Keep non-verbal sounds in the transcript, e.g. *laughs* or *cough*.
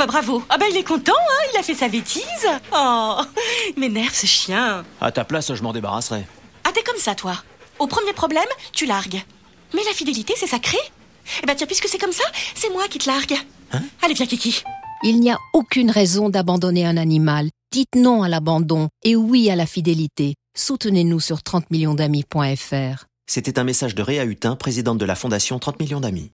Bah, bravo. Ah bah il est content, hein il a fait sa bêtise. Oh, *laughs* mes m'énerve ce chien. À ta place, je m'en débarrasserai. Ah t'es comme ça toi. Au premier problème, tu largues. Mais la fidélité, c'est sacré. Eh bah tiens, puisque c'est comme ça, c'est moi qui te largue. Hein Allez viens Kiki. Il n'y a aucune raison d'abandonner un animal. Dites non à l'abandon et oui à la fidélité. Soutenez-nous sur 30 millions C'était un message de Réa Hutin, présidente de la Fondation 30 millions d'amis.